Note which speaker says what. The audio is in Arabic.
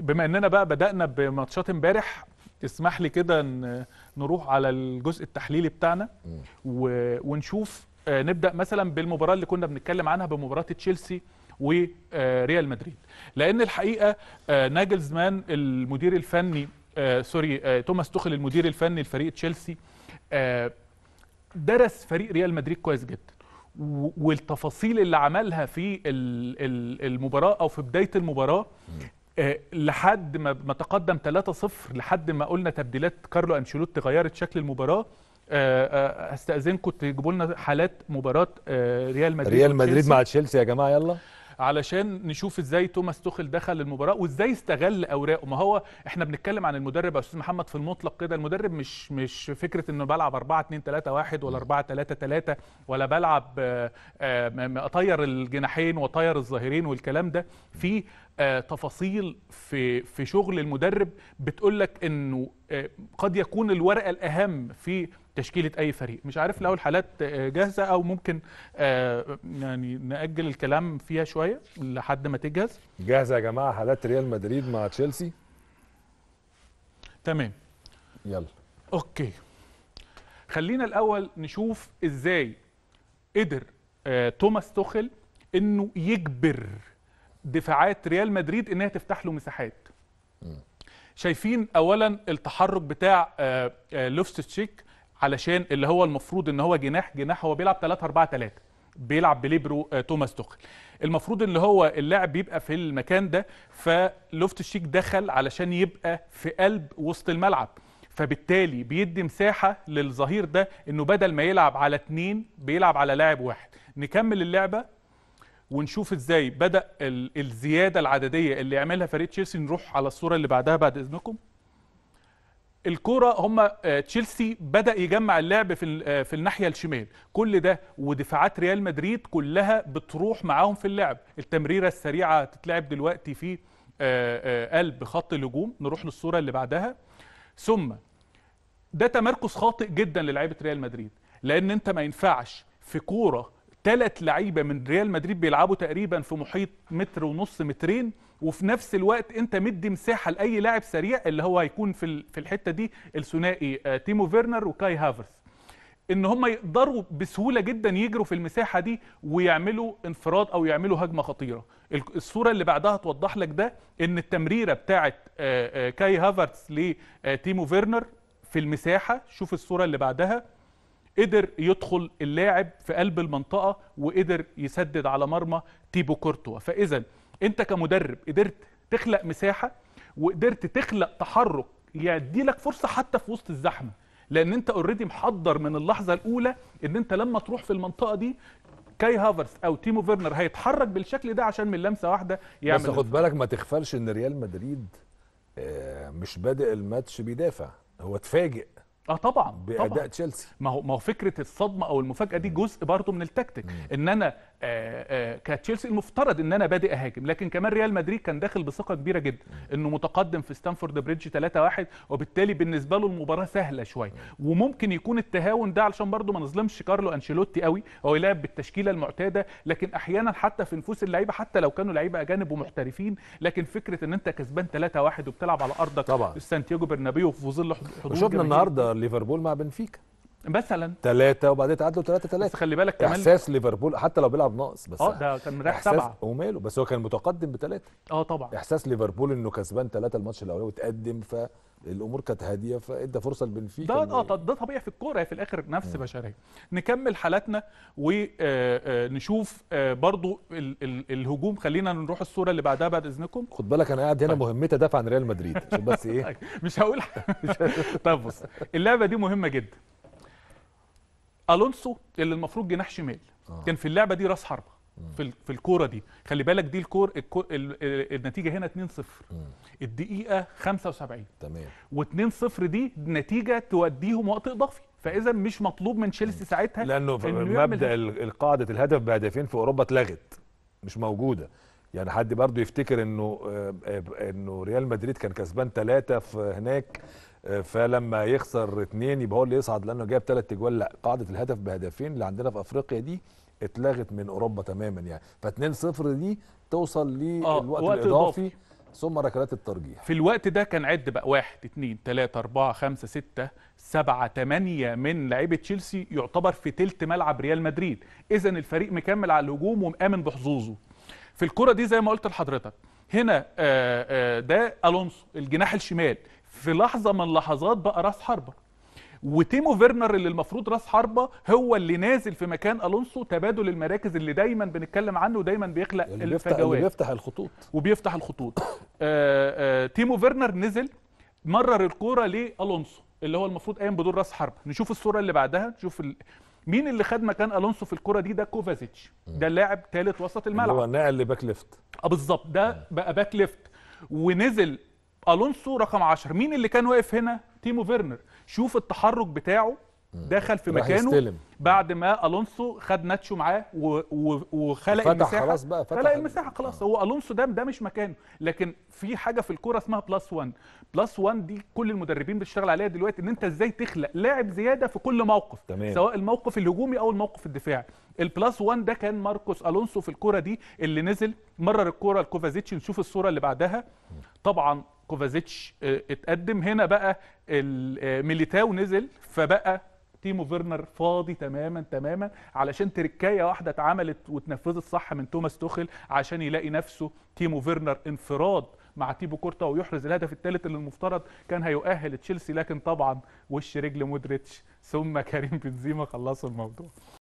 Speaker 1: بما اننا بقى بدانا بماتشات امبارح اسمح لي كده نروح على الجزء التحليلي بتاعنا و... ونشوف آه، نبدا مثلا بالمباراه اللي كنا بنتكلم عنها بمباراه تشيلسي وريال آه، مدريد لان الحقيقه آه، ناجلزمان المدير الفني سوري توماس توخل المدير الفني لفريق تشيلسي درس فريق ريال مدريد كويس جدا والتفاصيل اللي عملها في المباراه او في بدايه المباراه آه، لحد ما ما تقدم 3-0 لحد ما قلنا تبديلات كارلو انشيلوتي غيرت شكل المباراه آه، آه، استاذنكم تجيبوا لنا حالات مباراه ريال مدريد ريال مدريد مع
Speaker 2: تشيلسي يا جماعه يلا
Speaker 1: علشان نشوف ازاي توماس توخل دخل المباراه وازاي استغل اوراقه ما هو احنا بنتكلم عن المدرب يا استاذ محمد في المطلق كده المدرب مش مش فكره انه بلعب 4 2 3 1 ولا 4 3 3 ولا بلعب اطير الجناحين واطير الظهيرين والكلام ده في آه، تفاصيل في في شغل المدرب بتقول لك انه آه، قد يكون الورقه الاهم في تشكيله اي فريق مش عارف لو الحالات آه، جاهزه او ممكن يعني ناجل الكلام فيها شويه لحد ما تجهز
Speaker 2: جاهزه يا جماعه حالات ريال مدريد مع
Speaker 1: تشيلسي تمام يلا اوكي خلينا الاول نشوف ازاي قدر توماس توخل انه يجبر دفاعات ريال مدريد انها تفتح له مساحات شايفين اولا التحرك بتاع آه، آه، تشيك علشان اللي هو المفروض ان هو جناح جناح هو بيلعب 3 4 3 بيلعب بليبرو آه، توماس دوخل المفروض ان هو اللاعب بيبقى في المكان ده فلوفتشيك دخل علشان يبقى في قلب وسط الملعب فبالتالي بيدي مساحه للظهير ده انه بدل ما يلعب على اتنين بيلعب على لاعب واحد نكمل اللعبه ونشوف ازاي بدا الزياده العدديه اللي يعملها فريق تشيلسي نروح على الصوره اللي بعدها بعد اذنكم الكرة هم آه، تشيلسي بدأ يجمع اللعب في آه، في الناحية الشمال، كل ده ودفاعات ريال مدريد كلها بتروح معاهم في اللعب، التمريرة السريعة هتتلعب دلوقتي في آه، قلب خط الهجوم، نروح للصورة اللي بعدها. ثم ده تمركز خاطئ جدا للعيبة ريال مدريد، لأن أنت ما ينفعش في كورة ثلاث لعيبه من ريال مدريد بيلعبوا تقريبا في محيط متر ونص مترين وفي نفس الوقت انت مدي مساحه لاي لاعب سريع اللي هو هيكون في في الحته دي الثنائي آه، تيمو فيرنر وكاي هافرز ان هم يقدروا بسهوله جدا يجروا في المساحه دي ويعملوا انفراد او يعملوا هجمه خطيره الصوره اللي بعدها توضح لك ده ان التمريره بتاعه آه، آه، كاي هافرز لتيمو فيرنر في المساحه شوف الصوره اللي بعدها قدر يدخل اللاعب في قلب المنطقه وقدر يسدد على مرمى تيبو كورتوا فاذا انت كمدرب قدرت تخلق مساحه وقدرت تخلق تحرك يدي لك فرصه حتى في وسط الزحمه لان انت اوريدي محضر من اللحظه الاولى ان انت لما تروح في المنطقه دي كاي هافرز او تيمو فيرنر هيتحرك بالشكل ده عشان من لمسه واحده يعمل بس خد
Speaker 2: بالك ما تغفلش ان ريال مدريد
Speaker 1: آه، مش بادئ الماتش بيدافع هو اتفاجئ اه طبعا باداء تشيلسي ما هو ما هو فكره الصدمه او المفاجاه دي جزء برضه من التكتيك ان انا آه، آه، كتشيلسي المفترض ان انا بادئ اهاجم لكن كمان ريال مدريد كان داخل بثقه كبيره جدا انه متقدم في ستانفورد بريدج 3-1 وبالتالي بالنسبه له المباراه سهله شويه وممكن يكون التهاون ده علشان برده ما نظلمش كارلو انشيلوتي قوي هو يلعب بالتشكيله المعتاده لكن احيانا حتى في نفوس اللعيبه حتى لو كانوا لعيبه اجانب ومحترفين لكن فكره ان انت كسبان 3-1 وبتلعب على ارضك طبعا سانتياجو برنابيو في ظل حضور شفنا النهارده ليفربول مع بنفيكا مثلا
Speaker 2: ثلاثة وبعدين تعادلوا ثلاثة ثلاثة بس خلي بالك
Speaker 1: كمان احساس ليفربول حتى لو بيلعب ناقص بس اه ده كان رايح سبعة
Speaker 2: وماله بس هو كان متقدم بثلاثة اه طبعا احساس ليفربول انه كسبان ثلاثة الماتش الاولاني وتقدم فالامور كانت هاديه فادى فرصه لبنفيكا ده اه
Speaker 1: ده طبيعي في الكوره في الاخر نفس بشريه نكمل حالاتنا ونشوف آه، آه، آه، برضو ال ال الهجوم خلينا نروح الصوره اللي بعدها بعد اذنكم خد بالك انا قاعد هنا طيب. مهمتي ادافع عن ريال مدريد عشان بس ايه طيب، مش هقول طب بص اللعبه دي مهمه جدا الونسو اللي المفروض جناح شمال آه. كان في اللعبه دي راس حربه في في الكوره دي خلي بالك دي الكور, الكور النتيجه هنا 2-0 الدقيقه 75 تمام و2-0 دي نتيجه توديهم وقت اضافي فاذا مش مطلوب من تشيلسي ساعتها لانه مبدا
Speaker 2: قاعده الهدف بهدفين في اوروبا اتلغت مش موجوده يعني حد برضه يفتكر انه آه، آه، انه ريال مدريد كان كسبان ثلاثة في هناك فلما يخسر اثنين يبقى هو اللي يصعد لانه جاب ثلاث اجوال لا قاعده الهدف بهدفين اللي عندنا في افريقيا دي اتلغت من اوروبا تماما يعني ف 2 0 دي توصل آه، للوقت الاضافي إضافي. ثم ركلات الترجيح
Speaker 1: في الوقت ده كان عد بقى 1 2 3 4 5 6 7 8 من لعيبه تشيلسي يعتبر في ثلث ملعب ريال مدريد اذا الفريق مكمل على الهجوم ومآمن بحظوظه في الكره دي زي ما قلت لحضرتك هنا آه، آه، ده الونسو الجناح الشمال في لحظه من لحظات بقى راس حربه وتيمو فيرنر اللي المفروض راس حربه هو اللي نازل في مكان الونسو تبادل المراكز اللي دايما بنتكلم عنه ودايما بيخلق يعني اللي الفجوات اللي بيفتح الخطوط وبيفتح الخطوط آآ آه، آآ آه، تيمو فيرنر نزل مرر الكوره لالونسو اللي هو المفروض قايم بدور راس حربه نشوف الصوره اللي بعدها نشوف ال... مين اللي خد مكان الونسو في الكره دي ده كوفازيتش ده اللاعب ثالث وسط الملعب اللي هو نقل لباك ليفت اه بالظبط ده آه. بقى باك ليفت ونزل الونسو رقم 10 مين اللي كان واقف هنا تيمو فيرنر شوف التحرك بتاعه دخل في مكانه يستلم. بعد ما الونسو خد ناتشو معاه وخلق فتح المساحه خلاص بقى فتح خلق المساحه خلاص آه. هو الونسو ده ده مش مكانه لكن في حاجه في الكوره اسمها بلس 1 بلس 1 دي كل المدربين بتشتغل عليها دلوقتي ان انت ازاي تخلق لاعب زياده في كل موقف تمام. سواء الموقف الهجومي او الموقف الدفاعي البلس 1 ده كان ماركوس الونسو في الكوره دي اللي نزل مرر الكوره لكوفازيتش نشوف الصوره اللي بعدها طبعا كوفازيتش آه، اتقدم هنا بقى آه، ميليتاو نزل فبقى تيمو فيرنر فاضي تماما تماما علشان تركايه واحده اتعملت واتنفذت صح من توماس توخل عشان يلاقي نفسه تيمو فيرنر انفراد مع تيبو كورتا ويحرز الهدف الثالث اللي المفترض كان هيؤهل تشيلسي لكن طبعا وش رجل مودريتش ثم كريم بنزيما خلصوا الموضوع